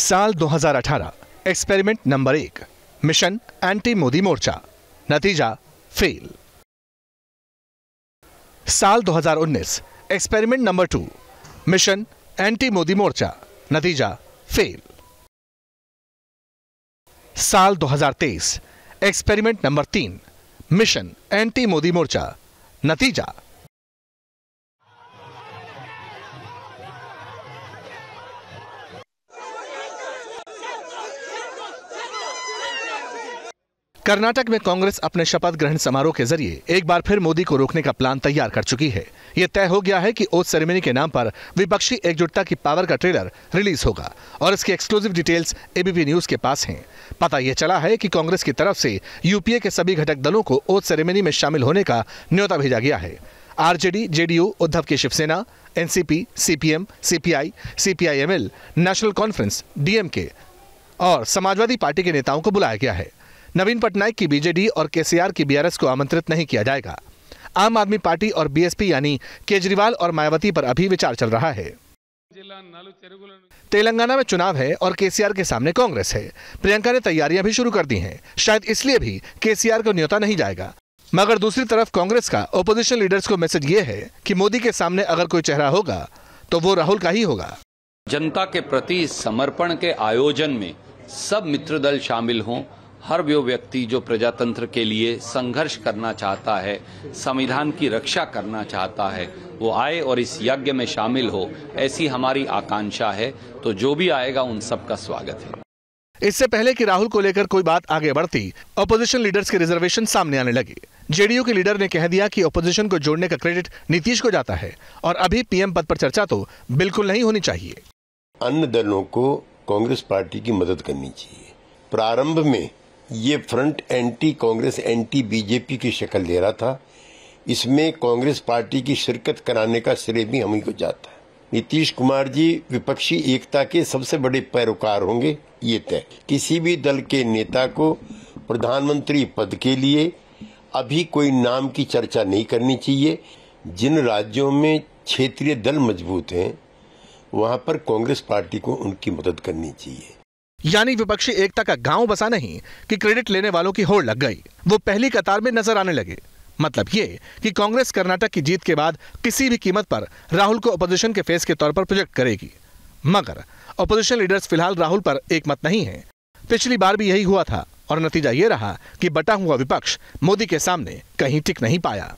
साल 2018 experiment number एक mission anti Modi मोर्चा नतीजा फेल साल 2019 experiment number two mission anti Modi मोर्चा नतीजा फेल साल 2023 एक्सपेरिमेंट नंबर तीन मिशन एंटी मोदी मोर्चा नतीजा कर्नाटक में कांग्रेस अपने शपथ ग्रहण समारोह के जरिए एक बार फिर मोदी को रोकने का प्लान तैयार कर चुकी है ये तय हो गया है कि ओथ सेरेमनी के नाम पर विपक्षी एकजुटता की पावर का ट्रेलर रिलीज होगा और इसकी एक्सक्लूसिव डिटेल्स एबीपी न्यूज के पास हैं पता यह चला है कि कांग्रेस की तरफ से यूपीए के सभी घटक दलों को ओथ सेरेमनी में शामिल होने का न्योता भेजा गया है आरजेडी जेडीयू उद्धव की Shiv Sena NCP CPM CPI CPIML national conference DMK और समाजवादी पार्टी के नेताओं को बुलाया गया है नवीन पटनायक की बीजेडी और केसीआर की बीआरएस को आमंत्रित नहीं किया जाएगा आम आदमी पार्टी और बीएसपी यानी केजरीवाल और मायावती पर अभी विचार चल रहा है तेलंगाना में चुनाव है और केसीआर के सामने कांग्रेस है प्रियंका ने तैयारियां भी शुरू कर दी हैं शायद इसलिए भी केसीआर को न्योता नहीं जाएगा मगर दूसरी तरफ कांग्रेस का ओपोजिशन लीडर्स को मैसेज ये है कि मोदी के सामने अगर कोई चेहरा होगा तो वो राहुल का ही होगा जनता के प्रति समर्पण के आयोजन में सब मित्र दल शामिल हों हर वो व्यक्ति जो प्रजातंत्र के लिए संघर्ष करना चाहता है संविधान की रक्षा करना चाहता है वो आए और इस यज्ञ में शामिल हो ऐसी हमारी आकांक्षा है तो जो भी आएगा उन सबका स्वागत है इससे पहले कि राहुल को लेकर कोई बात आगे बढ़ती अपोजिशन लीडर्स की रिजर्वेशन सामने आने लगी जेडीयू के लीडर ने कह दिया कि ओपोजिशन को जोड़ने का क्रेडिट नीतीश को जाता है और अभी पीएम पद पर चर्चा तो बिल्कुल नहीं होनी चाहिए अन्य दलों को कांग्रेस पार्टी की मदद करनी चाहिए प्रारंभ में ये front anti Congress anti BJP की शक्ल दे रहा था इसमें कांग्रेस पार्टी की शिरकत कराने का श्रेय भी हम ही को जाता है नीतीश कुमार जी विपक्षी एकता के सबसे बड़े पैरोकार होंगे ये तय किसी भी दल के नेता को प्रधानमंत्री पद के लिए अभी कोई नाम की चर्चा नहीं करनी चाहिए जिन राज्यों में क्षेत्रीय दल मजबूत हैं वहाँ पर कांग्रेस पार्टी को उनकी मदद करनी चाहिए यानी विपक्षी एकता का गांव बसा नहीं कि क्रेडिट लेने वालों की होड़ लग गई वो पहली कतार में नजर आने लगे मतलब ये कि कांग्रेस कर्नाटक की जीत के बाद किसी भी कीमत पर राहुल को अपोजिशन के फेस के तौर पर प्रोजेक्ट करेगी मगर अपोजिशन लीडर्स फिलहाल राहुल पर एक नहीं है पिछली बार भी यही हुआ था और नतीजा ये रहा कि बटा हुआ विपक्ष मोदी के सामने कहीं टिक नहीं पाया